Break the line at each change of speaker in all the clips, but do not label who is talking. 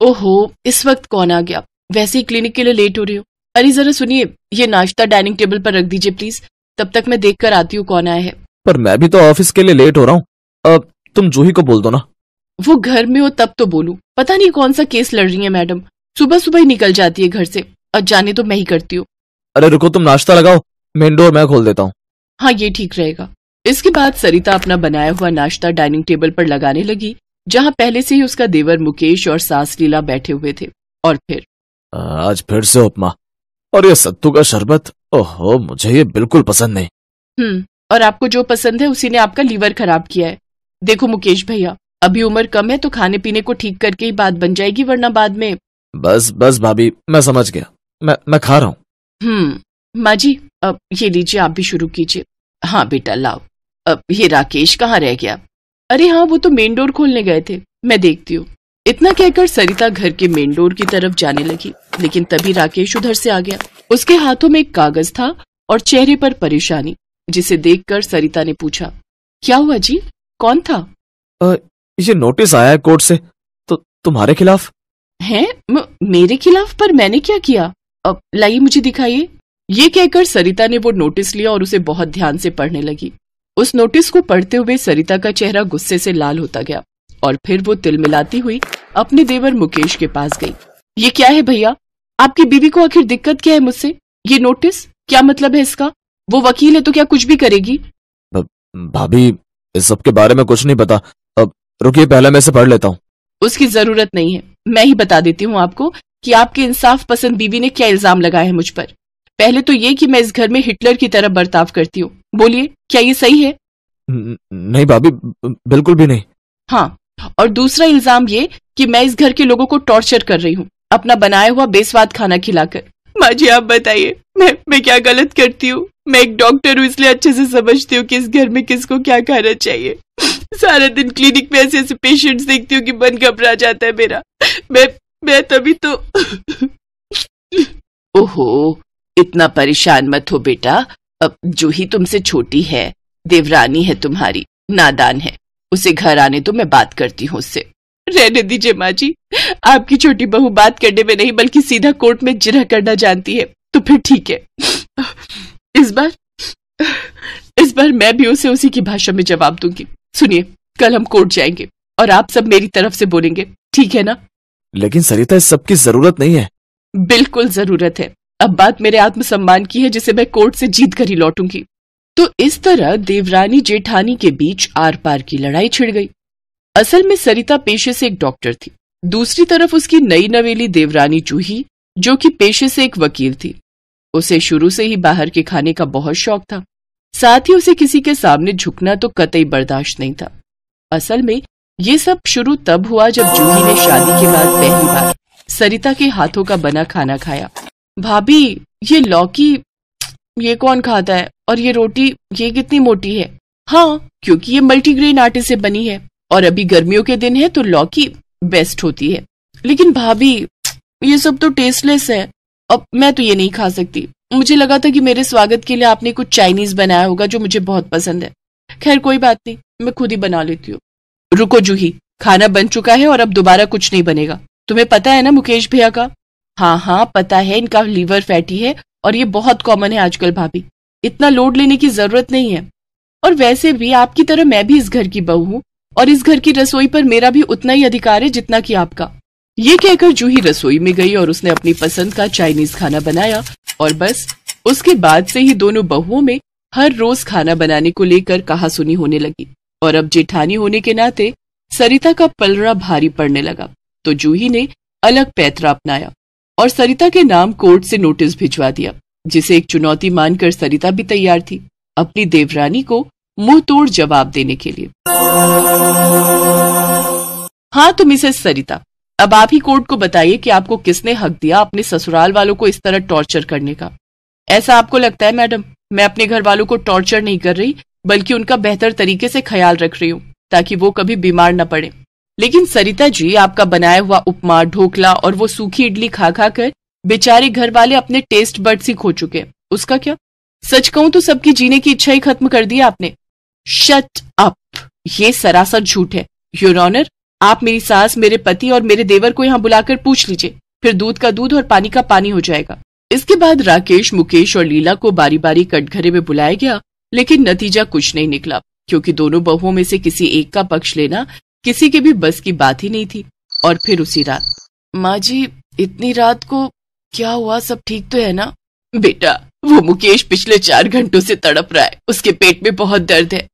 ओहो इस वक्त कौन आ गया वैसे ही क्लिनिक के लिए लेट हो रही हो अरे जरा सुनिए ये नाश्ता डाइनिंग टेबल पर रख दीजिए प्लीज तब तक मैं देख कर आती हूँ कौन आया है
पर मैं भी तो ऑफिस के लिए लेट हो रहा हूँ अब तुम जूही को बोल दो ना
वो घर में हो तब तो बोलू पता नहीं कौन सा केस लड़ रही है मैडम सुबह सुबह ही निकल जाती है घर से अब जाने तो मैं ही करती हूँ
अरे रुको तुम नाश्ता लगाओ मेन डोर मैं खोल देता हूँ
हाँ ये ठीक रहेगा इसके बाद सरिता अपना बनाया हुआ नाश्ता डाइनिंग टेबल पर लगाने लगी जहाँ पहले से ही उसका देवर मुकेश और सास लीला बैठे हुए थे और फिर
आज फिर से उपमा और ये सत्तू का शरबत ओहो मुझे ये बिल्कुल पसंद नहीं
हम्म और आपको जो पसंद है उसी ने आपका लीवर खराब किया है देखो मुकेश भैया अभी उम्र कम है तो खाने पीने को ठीक करके ही बात बन जाएगी वरना बाद में
बस बस भाभी मैं समझ गया मैं मैं खा रहा हूँ
हम्म माँ जी अब ये लीजिए आप भी शुरू कीजिए हाँ बेटा लाओ अब ये राकेश कहाँ रह गया अरे हाँ वो तो मेन डोर खोलने गए थे मैं देखती हूँ इतना कहकर सरिता घर के मेन डोर की तरफ जाने लगी लेकिन तभी राकेश उधर से आ गया उसके हाथों में एक कागज था और चेहरे पर परेशानी जिसे देखकर सरिता ने पूछा क्या हुआ जी कौन था
आ, ये नोटिस आया है कोर्ट से तो तुम्हारे खिलाफ
है म, मेरे खिलाफ पर मैंने क्या किया अब लाइए मुझे दिखाइए ये कहकर सरिता ने वो नोटिस लिया और उसे बहुत ध्यान से पढ़ने लगी उस नोटिस को पढ़ते हुए सरिता का चेहरा गुस्से से लाल होता गया और फिर वो तिल मिलाती हुई अपने देवर मुकेश के पास गई ये क्या है भैया आपकी बीवी को आखिर दिक्कत क्या है मुझसे ये नोटिस क्या मतलब है इसका वो वकील है तो क्या कुछ भी करेगी
भाभी इस सब के बारे में कुछ नहीं पता अब रुकिए पहले मैं इसे पढ़ लेता हूँ
उसकी जरूरत नहीं है मैं ही बता देती हूँ आपको कि आपकी इंसाफ पसंद बीवी ने क्या इल्जाम लगाया है मुझ पर पहले तो ये कि मैं इस घर में हिटलर की तरह बर्ताव करती हूँ बोलिए क्या ये सही है
नहीं भाभी बिल्कुल भी
नहीं हाँ और दूसरा इल्जाम ये कि मैं इस घर के लोगों को टॉर्चर कर रही हूँ अपना बनाया हुआ बेस्वाद खाना खिलाकर माँ जी आप बताइए मैं मैं क्या गलत करती हूँ मैं एक डॉक्टर हूँ इसलिए अच्छे से समझती हूँ कि इस घर में किसको क्या खाना चाहिए सारा दिन क्लिनिक में ऐसे ऐसे पेशेंट्स देखती हूँ कि मन घबरा जाता है मेरा मैं मैं तभी तो ओहो इतना परेशान मत हो बेटा अब जूही तुमसे छोटी है देवरानी है तुम्हारी नादान है उसे घर आने तो मैं बात करती हूँ उससे रहने दीजिए माँ जी आपकी छोटी बहू बात करने में नहीं बल्कि सीधा कोर्ट में जिरह करना जानती है तो फिर ठीक है इस बार इस बार मैं भी उसे उसी की भाषा में जवाब दूंगी सुनिए कल हम कोर्ट जाएंगे और आप सब मेरी तरफ से बोलेंगे ठीक है ना
लेकिन सरिता इस सब की जरूरत नहीं है
बिल्कुल जरूरत है अब बात मेरे आत्मसम्मान की है जिसे मैं कोर्ट से जीत कर ही लौटूंगी तो इस तरह देवरानी जेठानी के बीच आर पार की लड़ाई छिड़ गई असल में सरिता पेशे से एक डॉक्टर थी दूसरी तरफ उसकी नई नवेली देवरानी चूही जो कि पेशे से एक वकील थी उसे शुरू से ही बाहर के खाने का बहुत शौक था साथ ही उसे किसी के सामने झुकना तो कतई बर्दाश्त नहीं था असल में ये सब शुरू तब हुआ जब जूही ने शादी के बाद पहली बार सरिता के हाथों का बना खाना खाया भाभी ये लौकी ये कौन खाता है और ये रोटी ये कितनी मोटी है हाँ क्योंकि ये मल्टीग्रेन आटे से बनी है और अभी गर्मियों के दिन है तो लौकी बेस्ट होती है लेकिन भाभी ये सब तो टेस्टलेस है अब मैं तो ये नहीं खा सकती मुझे लगा था कि मेरे स्वागत के लिए आपने कुछ चाइनीज बनाया होगा जो मुझे बहुत पसंद है खैर कोई बात नहीं मैं खुद ही बना लेती हूँ रुको जूही खाना बन चुका है और अब दोबारा कुछ नहीं बनेगा तुम्हें पता है ना मुकेश भैया का हाँ हाँ पता है इनका लीवर फैटी है और ये बहुत कॉमन है आजकल भाभी इतना लोड लेने की जरूरत नहीं है और वैसे भी आपकी तरह मैं भी इस घर की बहू हूँ और इस घर की रसोई पर मेरा भी उतना ही अधिकार है जितना कि आपका ये कहकर जूही रसोई में गई और उसने अपनी पसंद का चाइनीज खाना बनाया और बस उसके बाद से ही दोनों बहुओं में हर रोज खाना बनाने को लेकर कहा सुनी होने लगी और अब जेठानी होने के नाते सरिता का पलरा भारी पड़ने लगा तो जूही ने अलग पैतरा अपनाया और सरिता के नाम कोर्ट से नोटिस भिजवा दिया जिसे एक चुनौती मानकर सरिता भी तैयार थी अपनी देवरानी को मुंह तोड़ जवाब देने के लिए हाँ तो मिसेस सरिता अब आप ही कोर्ट को बताइए कि आपको किसने हक दिया अपने ससुराल वालों को इस तरह टॉर्चर करने का ऐसा आपको लगता है मैडम मैं अपने घर वालों को टॉर्चर नहीं कर रही बल्कि उनका बेहतर तरीके से ख्याल रख रही हूँ ताकि वो कभी बीमार न पड़े लेकिन सरिता जी आपका बनाया हुआ उपमा ढोकला और वो सूखी इडली खा खा कर बेचारे घर वाले अपने टेस्ट बर्ड ही खो चुके उसका क्या सच कहूं तो सबकी जीने की इच्छा ही खत्म कर दी आपने शट अप ये सरासर झूठ है योर ऑनर आप मेरी सास मेरे पति और मेरे देवर को यहाँ बुलाकर पूछ लीजिए फिर दूध का दूध और पानी का पानी हो जाएगा इसके बाद राकेश मुकेश और लीला को बारी बारी कटघरे में बुलाया गया लेकिन नतीजा कुछ नहीं निकला क्योंकि दोनों बहुओं में से किसी एक का पक्ष लेना किसी के भी बस की बात ही नहीं थी और फिर उसी रात माँ जी इतनी रात को क्या हुआ सब ठीक तो है ना बेटा वो मुकेश पिछले चार घंटों से तड़प रहा है उसके पेट में बहुत दर्द है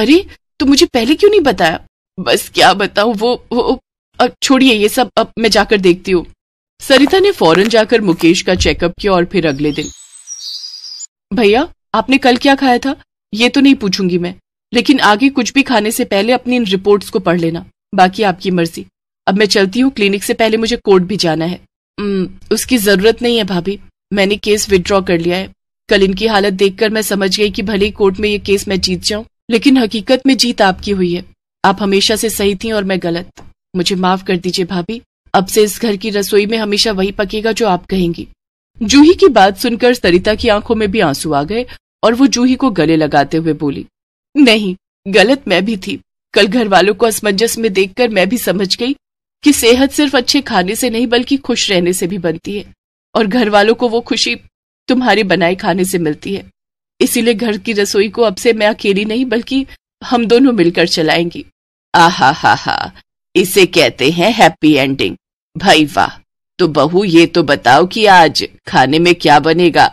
अरे तो मुझे पहले क्यों नहीं बताया बस क्या बताऊ वो वो छोड़िए ये सब अब मैं जाकर देखती हूँ सरिता ने फौरन जाकर मुकेश का चेकअप किया और फिर अगले दिन भैया आपने कल क्या खाया था ये तो नहीं पूछूंगी मैं लेकिन आगे कुछ भी खाने से पहले अपनी इन रिपोर्ट्स को पढ़ लेना बाकी आपकी मर्जी अब मैं चलती हूँ क्लिनिक से पहले मुझे कोर्ट भी जाना है उसकी जरूरत नहीं है भाभी मैंने केस विदड्रॉ कर लिया है कल इनकी हालत देखकर मैं समझ गई कि भले ही कोर्ट में ये केस मैं जीत जाऊं लेकिन हकीकत में जीत आपकी हुई है आप हमेशा से सही थी और मैं गलत मुझे माफ कर दीजिए भाभी अब से इस घर की रसोई में हमेशा वही पकेगा जो आप कहेंगी जूही की बात सुनकर सरिता की आंखों में भी आंसू आ गए और वो जूही को गले लगाते हुए बोली नहीं गलत मैं भी थी कल घर वालों को असमंजस में देखकर मैं भी समझ गई कि सेहत सिर्फ अच्छे खाने से नहीं बल्कि खुश रहने से भी बनती है और घर वालों को वो खुशी तुम्हारे बनाए खाने से मिलती है इसीलिए घर की रसोई को अब से मैं अकेली नहीं बल्कि हम दोनों मिलकर चलाएंगी आहा हा हा इसे कहते हैं हैप्पी एंडिंग भाई वाह तो बहू ये तो बताओ कि आज खाने में क्या बनेगा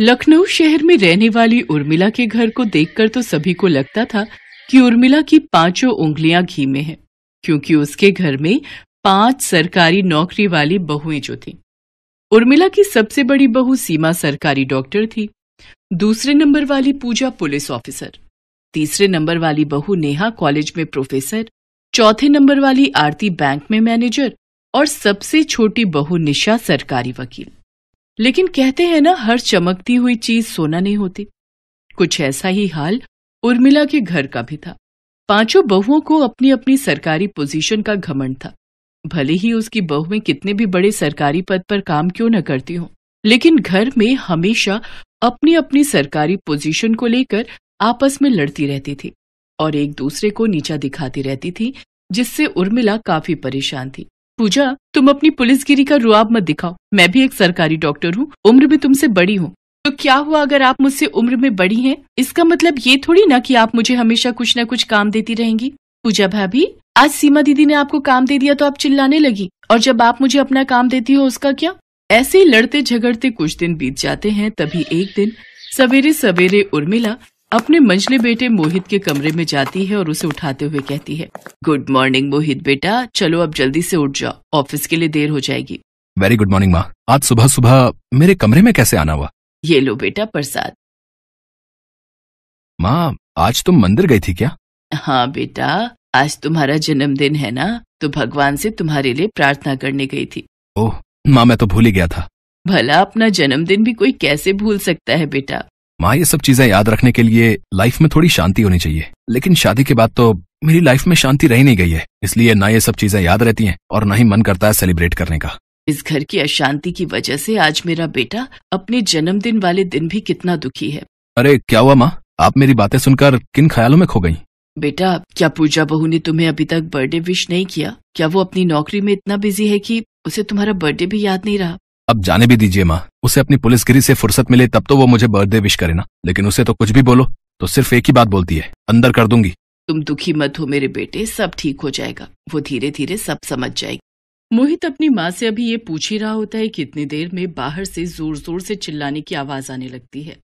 लखनऊ शहर में रहने वाली उर्मिला के घर को देखकर तो सभी को लगता था कि उर्मिला की पांचों उंगलियां घी में हैं, क्योंकि उसके घर में पांच सरकारी नौकरी वाली बहुएं जो थी उर्मिला की सबसे बड़ी बहू सीमा सरकारी डॉक्टर थी दूसरे नंबर वाली पूजा पुलिस ऑफिसर तीसरे नंबर वाली बहू नेहा कॉलेज में प्रोफेसर चौथे नंबर वाली आरती बैंक में मैनेजर और सबसे छोटी बहू निशा सरकारी वकील लेकिन कहते हैं ना हर चमकती हुई चीज सोना नहीं होती कुछ ऐसा ही हाल उर्मिला के घर का भी था पांचों बहुओं को अपनी अपनी सरकारी पोजीशन का घमंड था भले ही उसकी बहुएं कितने भी बड़े सरकारी पद पर काम क्यों न करती हों लेकिन घर में हमेशा अपनी अपनी सरकारी पोजीशन को लेकर आपस में लड़ती रहती थी और एक दूसरे को नीचा दिखाती रहती थी जिससे उर्मिला काफी परेशान थी पूजा तुम अपनी पुलिसगिरी का रुआब मत दिखाओ मैं भी एक सरकारी डॉक्टर हूँ उम्र में तुमसे बड़ी हूँ तो क्या हुआ अगर आप मुझसे उम्र में बड़ी हैं? इसका मतलब ये थोड़ी ना कि आप मुझे हमेशा कुछ न कुछ काम देती रहेंगी पूजा भाभी आज सीमा दीदी ने आपको काम दे दिया तो आप चिल्लाने लगी और जब आप मुझे अपना काम देती हो उसका क्या ऐसे लड़ते झगड़ते कुछ दिन बीत जाते हैं तभी एक दिन सवेरे सवेरे उर्मिला अपने मंझले बेटे मोहित के कमरे में जाती है और उसे उठाते हुए कहती है गुड मॉर्निंग मोहित बेटा चलो अब जल्दी से उठ जाओ ऑफिस के लिए देर हो जाएगी
वेरी गुड मॉर्निंग माँ आज सुबह सुबह मेरे कमरे में कैसे आना हुआ
ये लो बेटा प्रसाद
माँ आज तुम मंदिर गई थी क्या
हाँ बेटा आज तुम्हारा जन्मदिन है ना तो भगवान से तुम्हारे लिए प्रार्थना करने गई थी
ओह माँ मैं तो भूल ही गया था
भला अपना जन्मदिन भी कोई कैसे भूल सकता है बेटा
माँ ये सब चीजें याद रखने के लिए लाइफ में थोड़ी शांति होनी चाहिए लेकिन शादी के बाद तो मेरी लाइफ में शांति रह नहीं गई है इसलिए ना ये सब चीजें याद रहती हैं और ना ही मन करता है सेलिब्रेट करने का
इस घर की अशांति की वजह से आज मेरा बेटा अपने जन्मदिन वाले दिन भी कितना दुखी है
अरे क्या हुआ माँ आप मेरी बातें सुनकर किन ख्यालों में खो गयी
बेटा क्या पूजा बहू ने तुम्हें अभी तक बर्थडे विश नहीं किया क्या वो अपनी नौकरी में इतना बिजी है की उसे तुम्हारा बर्थडे भी याद नहीं रहा
अब जाने भी दीजिए माँ उसे अपनी पुलिसगिरी से फुर्सत मिले तब तो वो मुझे बर्थडे विश करे ना लेकिन उसे तो कुछ भी बोलो तो सिर्फ एक ही बात बोलती है अंदर कर दूंगी
तुम दुखी मत हो मेरे बेटे सब ठीक हो जाएगा वो धीरे धीरे सब समझ जाएगी मोहित अपनी माँ से अभी ये पूछ ही रहा होता है कि इतनी देर में बाहर से जोर जोर से चिल्लाने की आवाज आने लगती है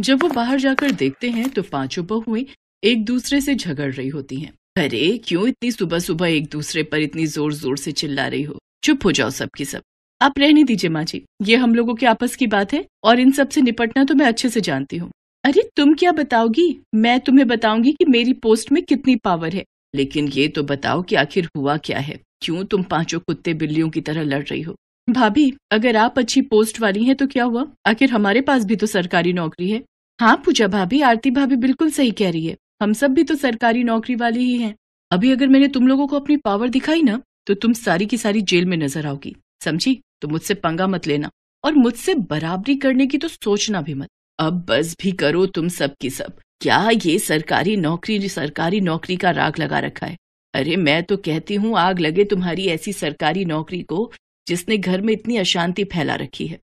जब वो बाहर जाकर देखते हैं तो पांचों बहुएं एक दूसरे से झगड़ रही होती हैं। अरे क्यों इतनी सुबह सुबह एक दूसरे पर इतनी जोर जोर से चिल्ला रही हो चुप हो जाओ सबकी सब आप रहने दीजिए माँ जी ये हम लोगों के आपस की बात है और इन सब से निपटना तो मैं अच्छे से जानती हूँ अरे तुम क्या बताओगी मैं तुम्हें बताऊंगी कि मेरी पोस्ट में कितनी पावर है लेकिन ये तो बताओ कि आखिर हुआ क्या है क्यों तुम पांचों कुत्ते बिल्लियों की तरह लड़ रही हो भाभी अगर आप अच्छी पोस्ट वाली हैं तो क्या हुआ आखिर हमारे पास भी तो सरकारी नौकरी है हाँ पूजा भाभी आरती भाभी बिल्कुल सही कह रही है हम सब भी तो सरकारी नौकरी वाली ही हैं अभी अगर मैंने तुम लोगों को अपनी पावर दिखाई ना तो तुम सारी की सारी जेल में नजर आओगी समझी तो मुझसे पंगा मत लेना और मुझसे बराबरी करने की तो सोचना भी मत अब बस भी करो तुम सब की सब क्या ये सरकारी नौकरी सरकारी नौकरी का राग लगा रखा है अरे मैं तो कहती हूँ आग लगे तुम्हारी ऐसी सरकारी नौकरी को जिसने घर में इतनी अशांति फैला रखी है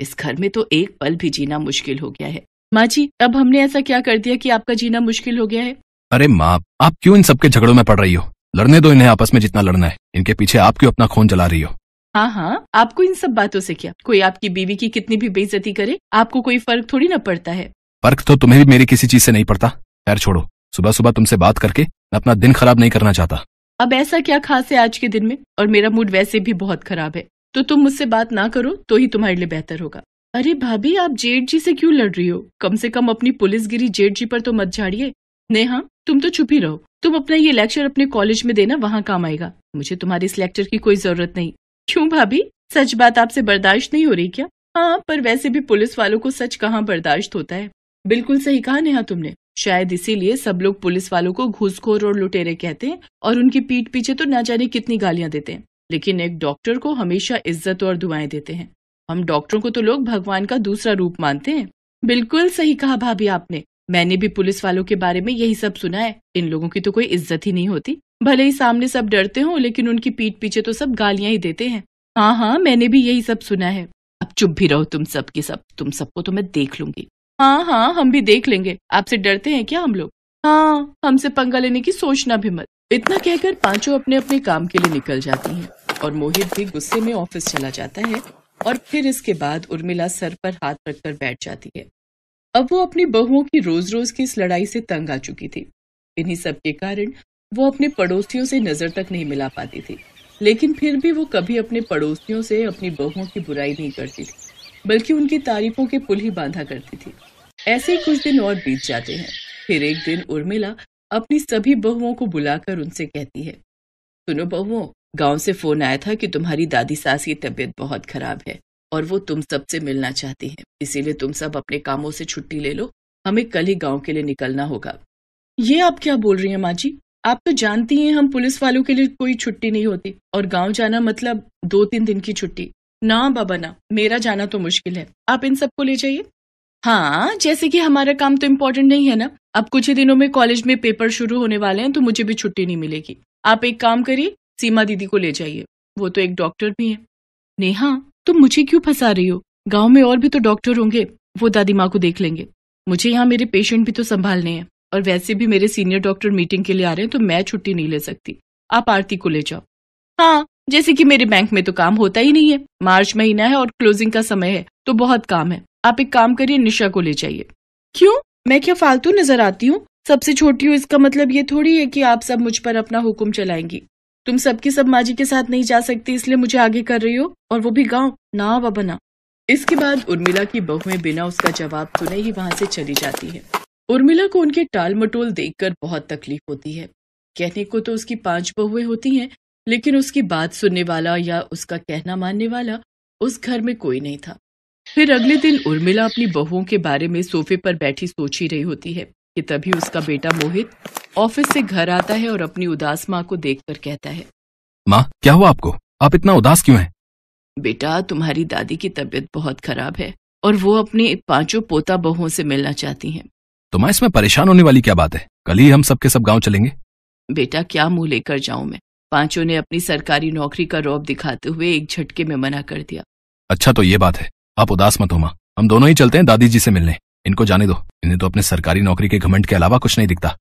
इस घर में तो एक पल भी जीना मुश्किल हो गया है माँ जी अब हमने ऐसा क्या कर दिया कि आपका जीना मुश्किल हो गया है
अरे माँ आप क्यों इन सबके झगड़ों में पड़ रही हो लड़ने दो इन्हें आपस में जितना लड़ना है इनके पीछे आप क्यों अपना खून जला रही हो
हाँ हाँ आपको इन सब बातों से क्या कोई आपकी बीवी की कितनी भी बेइज्जती करे आपको कोई फर्क थोड़ी ना पड़ता है
फर्क तो तुम्हें भी मेरी किसी चीज से नहीं पड़ता खैर छोड़ो सुबह सुबह तुमसे बात करके मैं अपना दिन खराब नहीं करना चाहता
अब ऐसा क्या खास है आज के दिन में और मेरा मूड वैसे भी बहुत खराब है तो तुम मुझसे बात ना करो तो ही तुम्हारे लिए बेहतर होगा अरे भाभी आप जेठ जी से क्यों लड़ रही हो कम से कम अपनी पुलिसगिरी जेठ जी पर तो मत झाड़िए नेहा तुम तो छुपी रहो तुम अपना ये लेक्चर अपने कॉलेज में देना वहाँ काम आएगा मुझे तुम्हारे इस लेक्चर की कोई जरूरत नहीं क्यों भाभी सच बात आपसे बर्दाश्त नहीं हो रही क्या हाँ पर वैसे भी पुलिस वालों को सच कहाँ बर्दाश्त होता है बिल्कुल सही कहा नेहा तुमने शायद इसीलिए सब लोग पुलिस वालों को घुसखोर और लुटेरे कहते हैं और उनकी पीठ पीछे तो ना जाने कितनी गालियां देते हैं लेकिन एक डॉक्टर को हमेशा इज्जत और दुआएं देते हैं हम डॉक्टरों को तो लोग भगवान का दूसरा रूप मानते हैं बिल्कुल सही कहा भाभी आपने मैंने भी पुलिस वालों के बारे में यही सब सुना है इन लोगों की तो कोई इज्जत ही नहीं होती भले ही सामने सब डरते हो लेकिन उनकी पीठ पीछे तो सब गालियां ही देते हैं हाँ हाँ मैंने भी यही सब सुना है अब चुप भी रहो तुम सब के सब तुम सबको तो मैं देख लूंगी हाँ हाँ हम भी देख लेंगे आपसे डरते हैं क्या हम लोग हाँ हमसे पंगा लेने की सोचना भी मत इतना कहकर पांचों अपने अपने काम के लिए निकल जाती हैं और मोहित भी गुस्से में ऑफिस चला जाता है और फिर इसके बाद उर्मिला सर पर हाथ रखकर बैठ जाती है अब वो अपनी बहुओं की रोज रोज की इस लड़ाई से तंग आ चुकी थी इन्हीं सब के कारण वो अपने पड़ोसियों से नजर तक नहीं मिला पाती थी लेकिन फिर भी वो कभी अपने पड़ोसियों से अपनी बहुओं की बुराई नहीं करती थी बल्कि उनकी तारीफों के पुल ही बांधा करती थी ऐसे ही कुछ दिन और बीत जाते हैं फिर एक दिन उर्मिला अपनी सभी बहुओं को बुलाकर उनसे कहती है सुनो बहुओं गांव से फोन आया था कि तुम्हारी दादी सास की तबीयत बहुत खराब है और वो तुम सब से मिलना चाहती है इसीलिए तुम सब अपने कामों से छुट्टी ले लो हमें कल ही गांव के लिए निकलना होगा ये आप क्या बोल रही हैं माँ जी आप तो जानती हैं हम पुलिस वालों के लिए कोई छुट्टी नहीं होती और गांव जाना मतलब दो तीन दिन की छुट्टी ना बाबा ना मेरा जाना तो मुश्किल है आप इन सबको ले जाइए हाँ जैसे कि हमारा काम तो इम्पोर्टेंट नहीं है ना अब कुछ ही दिनों में कॉलेज में पेपर शुरू होने वाले हैं तो मुझे भी छुट्टी नहीं मिलेगी आप एक काम करिए सीमा दीदी को ले जाइए वो तो एक डॉक्टर भी है नेहा तुम मुझे क्यों फंसा रही हो गांव में और भी तो डॉक्टर होंगे वो दादी माँ को देख लेंगे मुझे यहाँ मेरे पेशेंट भी तो संभालने हैं और वैसे भी मेरे सीनियर डॉक्टर मीटिंग के लिए आ रहे हैं तो मैं छुट्टी नहीं ले सकती आप आरती को ले जाओ हाँ जैसे कि मेरे बैंक में तो काम होता ही नहीं है मार्च महीना है और क्लोजिंग का समय है तो बहुत काम है आप एक काम करिए निशा को ले जाइए क्यों मैं क्या फालतू नजर आती हूँ सबसे छोटी हूँ इसका मतलब ये थोड़ी है कि आप सब मुझ पर अपना हुक्म चलाएंगी तुम सबकी सब माजी के साथ नहीं जा सकती इसलिए मुझे आगे कर रही हो और वो भी गाँव ना बाबा ना इसके बाद उर्मिला की बहुएं बिना उसका जवाब सुने ही वहां से चली जाती है उर्मिला को उनके टाल मटोल देखकर बहुत तकलीफ होती है कहने को तो उसकी पांच बहुएं होती हैं लेकिन उसकी बात सुनने वाला या उसका कहना मानने वाला उस घर में कोई नहीं था फिर अगले दिन उर्मिला अपनी बहुओं के बारे में सोफे पर बैठी सोच ही रही होती है कि तभी उसका बेटा मोहित ऑफिस से घर आता है और अपनी उदास माँ को देखकर कहता है
माँ क्या हुआ आपको आप इतना उदास क्यों हैं?
बेटा तुम्हारी दादी की तबीयत बहुत खराब है और वो अपने पांचों पोता बहुओं से मिलना चाहती हैं। तो माँ इसमें
परेशान होने वाली क्या बात है कल ही हम सबके सब गाँव चलेंगे
बेटा क्या मुँह लेकर जाऊँ मैं पांचों ने अपनी सरकारी नौकरी का रौब दिखाते हुए एक झटके में मना कर दिया
अच्छा तो ये बात है आप उदास मत हो माँ हम दोनों ही चलते हैं दादी जी से मिलने इनको जाने दो इन्हें तो अपने सरकारी नौकरी के घमंड के अलावा कुछ नहीं दिखता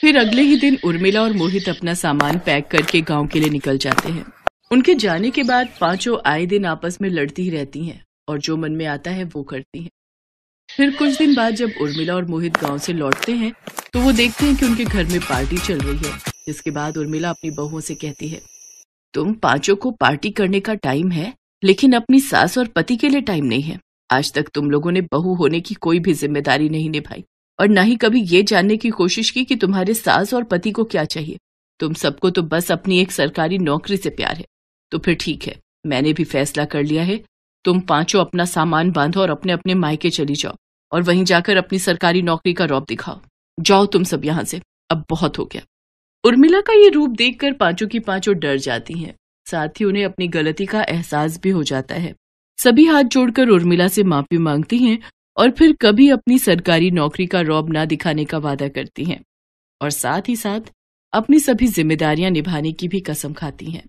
फिर अगले ही दिन उर्मिला और मोहित अपना सामान पैक करके गांव के लिए निकल जाते हैं उनके जाने के बाद पांचों आए दिन आपस में लड़ती ही रहती हैं और जो मन में आता है वो करती हैं फिर कुछ दिन बाद जब उर्मिला और मोहित गांव से लौटते हैं तो वो देखते हैं कि उनके घर में पार्टी चल रही है जिसके बाद उर्मिला अपनी बहुओं से कहती है तुम पांचों को पार्टी करने का टाइम है लेकिन अपनी सास और पति के लिए टाइम नहीं है आज तक तुम लोगों ने बहू होने की कोई भी जिम्मेदारी नहीं निभाई और न ही कभी ये जानने की कोशिश की कि तुम्हारे सास और पति को क्या चाहिए तुम सबको तो बस अपनी एक सरकारी नौकरी से प्यार है तो फिर ठीक है मैंने भी फैसला कर लिया है तुम पांचों अपना सामान बांधो और अपने अपने मायके चली जाओ और वहीं जाकर अपनी सरकारी नौकरी का रौब दिखाओ जाओ तुम सब यहां से अब बहुत हो गया उर्मिला का ये रूप देखकर पांचों की पांचों डर जाती हैं साथ ही उन्हें अपनी गलती का एहसास भी हो जाता है सभी हाथ जोड़कर उर्मिला से माफी मांगती हैं और फिर कभी अपनी सरकारी नौकरी का रौब ना दिखाने का वादा करती हैं और साथ ही साथ अपनी सभी जिम्मेदारियां निभाने की भी कसम खाती हैं